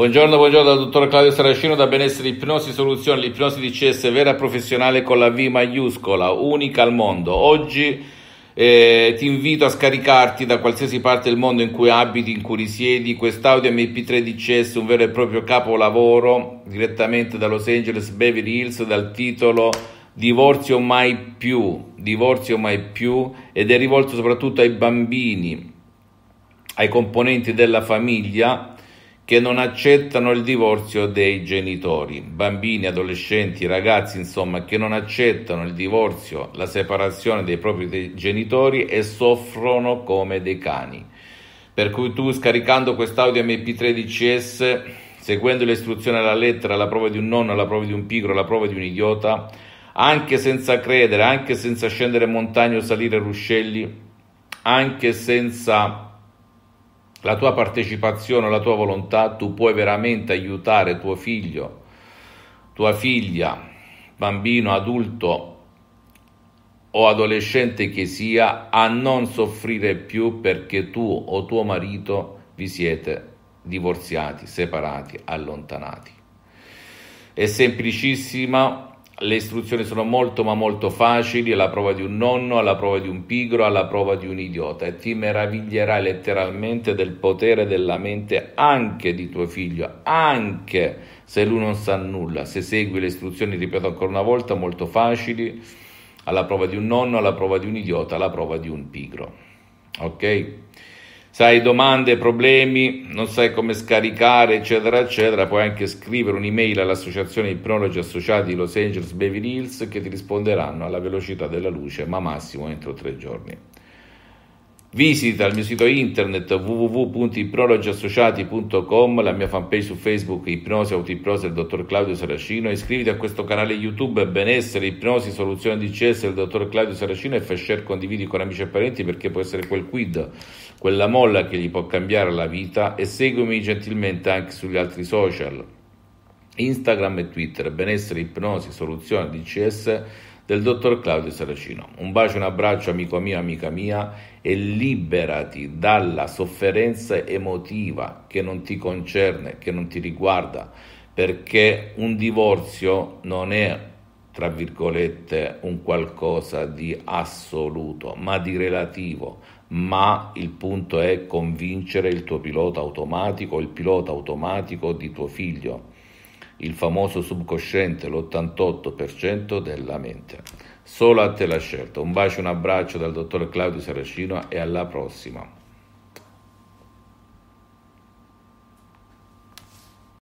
Buongiorno, buongiorno dal dottor Claudio Saracino da Benessere Ipnosi Soluzione, l'ipnosi di DCS vera professionale con la V maiuscola, unica al mondo. Oggi eh, ti invito a scaricarti da qualsiasi parte del mondo in cui abiti, in cui risiedi, quest'audio MP3 di DCS, un vero e proprio capolavoro direttamente da Los Angeles Beverly Hills dal titolo Divorzio mai più, divorzio mai più ed è rivolto soprattutto ai bambini, ai componenti della famiglia che non accettano il divorzio dei genitori, bambini, adolescenti, ragazzi, insomma, che non accettano il divorzio, la separazione dei propri genitori e soffrono come dei cani. Per cui tu scaricando quest'audio mp 13 DCS, seguendo le istruzioni alla lettera, la prova di un nonno, la prova di un pigro, la prova di un idiota, anche senza credere, anche senza scendere montagne o salire ruscelli, anche senza la tua partecipazione, la tua volontà, tu puoi veramente aiutare tuo figlio, tua figlia, bambino, adulto o adolescente che sia, a non soffrire più perché tu o tuo marito vi siete divorziati, separati, allontanati. È semplicissima le istruzioni sono molto ma molto facili, alla prova di un nonno, alla prova di un pigro, alla prova di un idiota e ti meraviglierai letteralmente del potere della mente anche di tuo figlio, anche se lui non sa nulla, se segui le istruzioni, ripeto ancora una volta, molto facili, alla prova di un nonno, alla prova di un idiota, alla prova di un pigro. Ok? se hai domande, problemi, non sai come scaricare, eccetera, eccetera, puoi anche scrivere un'email all'associazione Ipnologi Associati Los Angeles Beverly Hills che ti risponderanno alla velocità della luce, ma massimo entro tre giorni. Visita il mio sito internet www.iprologiassociati.com, la mia fanpage su Facebook Ipnosi Autoipnosi del dottor Claudio Saracino, iscriviti a questo canale YouTube Benessere, Ipnosi, Soluzione DCS del dottor Claudio Saracino e fai share, condividi con amici e parenti perché può essere quel quid, quella molla che gli può cambiare la vita e seguimi gentilmente anche sugli altri social, Instagram e Twitter, Benessere, Ipnosi, Soluzione DCS del dottor Claudio Saracino. Un bacio, un abbraccio amico mio, amica mia e liberati dalla sofferenza emotiva che non ti concerne, che non ti riguarda, perché un divorzio non è tra virgolette, un qualcosa di assoluto, ma di relativo. Ma il punto è convincere il tuo pilota automatico, il pilota automatico di tuo figlio il famoso subconsciente, l'88% della mente. Solo a te la scelta. Un bacio, un abbraccio dal dottor Claudio Saracino e alla prossima.